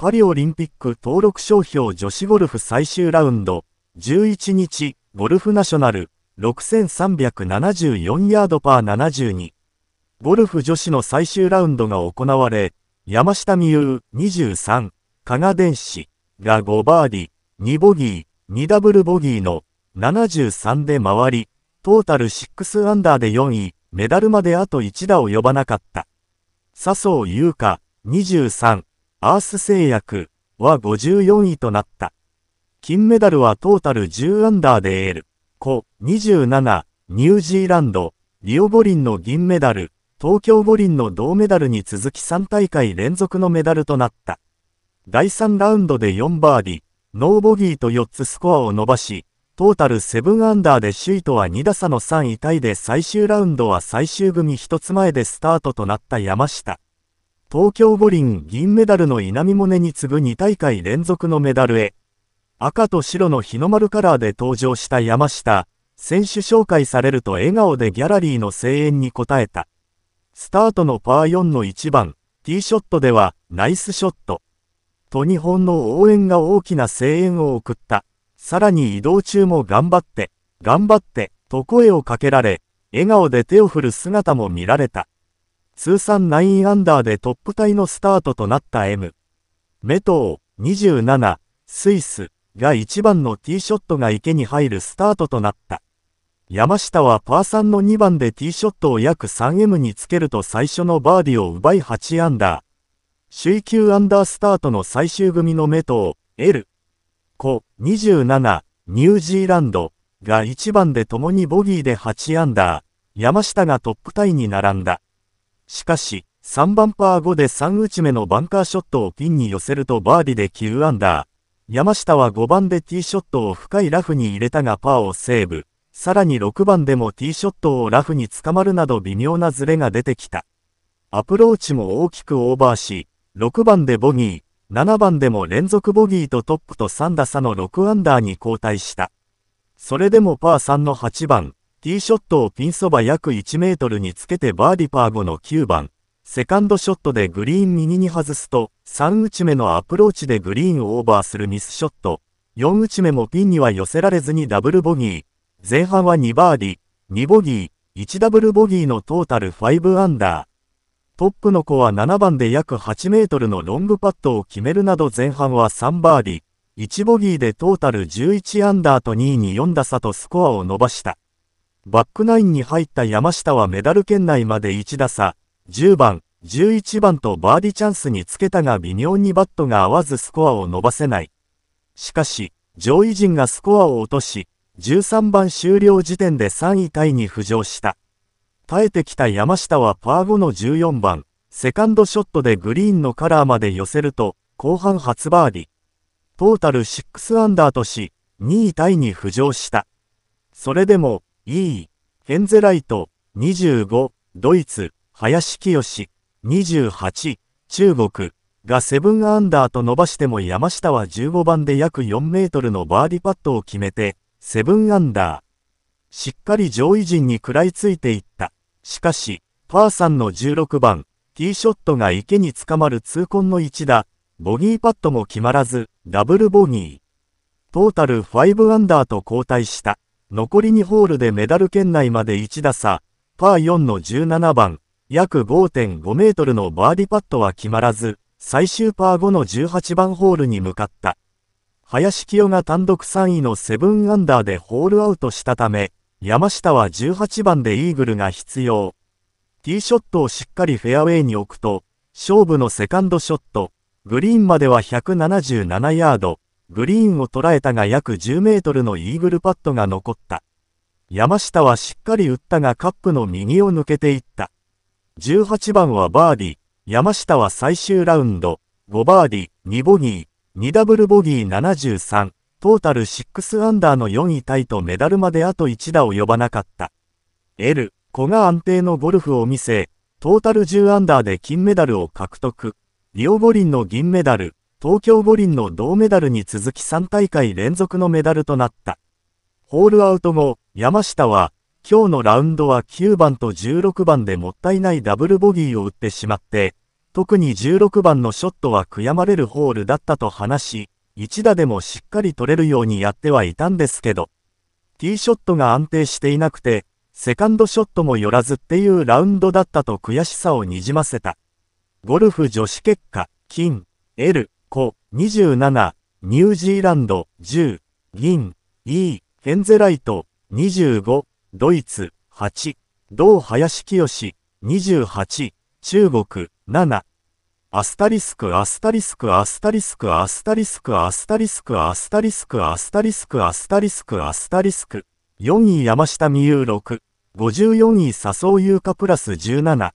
パリオリンピック登録商標女子ゴルフ最終ラウンド、11日、ゴルフナショナル、6374ヤードパー72。ゴルフ女子の最終ラウンドが行われ、山下美優23、加賀電子が5バーディ、2ボギー、2ダブルボギーの73で回り、トータル6アンダーで4位、メダルまであと1打を呼ばなかった。笹生優香23、アース製薬は54位となった。金メダルはトータル10アンダーで得る。コ27、ニュージーランド、リオ五輪の銀メダル、東京五輪の銅メダルに続き3大会連続のメダルとなった。第3ラウンドで4バーディ、ノーボギーと4つスコアを伸ばし、トータル7アンダーで首位とは2打差の3位タイで最終ラウンドは最終組1つ前でスタートとなった山下。東京五輪銀メダルの稲見萌寧に次ぐ2大会連続のメダルへ、赤と白の日の丸カラーで登場した山下、選手紹介されると笑顔でギャラリーの声援に応えた。スタートのパー4の1番、ティーショットでは、ナイスショット。と日本の応援が大きな声援を送った。さらに移動中も頑張って、頑張って、と声をかけられ、笑顔で手を振る姿も見られた。通算9アンダーでトップタイのスタートとなった M。メトウ、27、スイスが1番のティーショットが池に入るスタートとなった。山下はパー3の2番でティーショットを約 3M につけると最初のバーディを奪い8アンダー。首位級アンダースタートの最終組のメトウ、L。コ、27、ニュージーランドが1番で共にボギーで8アンダー。山下がトップタイに並んだ。しかし、3番パー5で3打ち目のバンカーショットをピンに寄せるとバーディで9アンダー。山下は5番でティーショットを深いラフに入れたがパーをセーブ。さらに6番でもティーショットをラフに捕まるなど微妙なズレが出てきた。アプローチも大きくオーバーし、6番でボギー、7番でも連続ボギーとトップと3打差の6アンダーに後退した。それでもパー3の8番、ティーショットをピンそば約1メートルにつけてバーディパー後の9番、セカンドショットでグリーン右に外すと、3打ち目のアプローチでグリーンをオーバーするミスショット、4打ち目もピンには寄せられずにダブルボギー、前半は2バーディ、2ボギー、1ダブルボギーのトータル5アンダー。トップの子は7番で約8メートルのロングパットを決めるなど前半は3バーディ、1ボギーでトータル11アンダーと2位に4打差とスコアを伸ばした。バックナインに入った山下はメダル圏内まで1打差、10番、11番とバーディチャンスにつけたが微妙にバットが合わずスコアを伸ばせない。しかし、上位陣がスコアを落とし、13番終了時点で3位タイに浮上した。耐えてきた山下はパー後の14番、セカンドショットでグリーンのカラーまで寄せると、後半初バーディ。トータル6アンダーとし、2位タイに浮上した。それでも、E、ヘンゼライト、25、ドイツ、林清、28、中国、が7アンダーと伸ばしても山下は15番で約4メートルのバーディパットを決めて、7アンダー。しっかり上位陣に食らいついていった。しかし、パーんの16番、ティーショットが池につかまる痛恨の一打、ボギーパットも決まらず、ダブルボギー。トータル5アンダーと交代した。残り2ホールでメダル圏内まで1打差、パー4の17番、約5.5メートルのバーディパットは決まらず、最終パー5の18番ホールに向かった。林清が単独3位の7アンダーでホールアウトしたため、山下は18番でイーグルが必要。ティーショットをしっかりフェアウェイに置くと、勝負のセカンドショット、グリーンまでは177ヤード、グリーンを捉えたが約10メートルのイーグルパッドが残った。山下はしっかり打ったがカップの右を抜けていった。18番はバーディー、山下は最終ラウンド、5バーディー、2ボギー、2ダブルボギー73、トータル6アンダーの4位タイとメダルまであと1打及ばなかった。L、子が安定のゴルフを見せ、トータル10アンダーで金メダルを獲得。リオ五輪の銀メダル、東京五輪の銅メダルに続き3大会連続のメダルとなった。ホールアウト後、山下は、今日のラウンドは9番と16番でもったいないダブルボギーを打ってしまって、特に16番のショットは悔やまれるホールだったと話し、一打でもしっかり取れるようにやってはいたんですけど、ティーショットが安定していなくて、セカンドショットも寄らずっていうラウンドだったと悔しさをにじませた。ゴルフ女子結果、金、L。コ、27、ニュージーランド、10、銀、E、エンゼライト、25、ドイツ、8、同林清、28、中国、7、アスタリスクアスタリスクアスタリスクアスタリスクアスタリスクアスタリスクアスタリスクアスタリスクアスタリスク4位山下美優654位笹生優香プラス17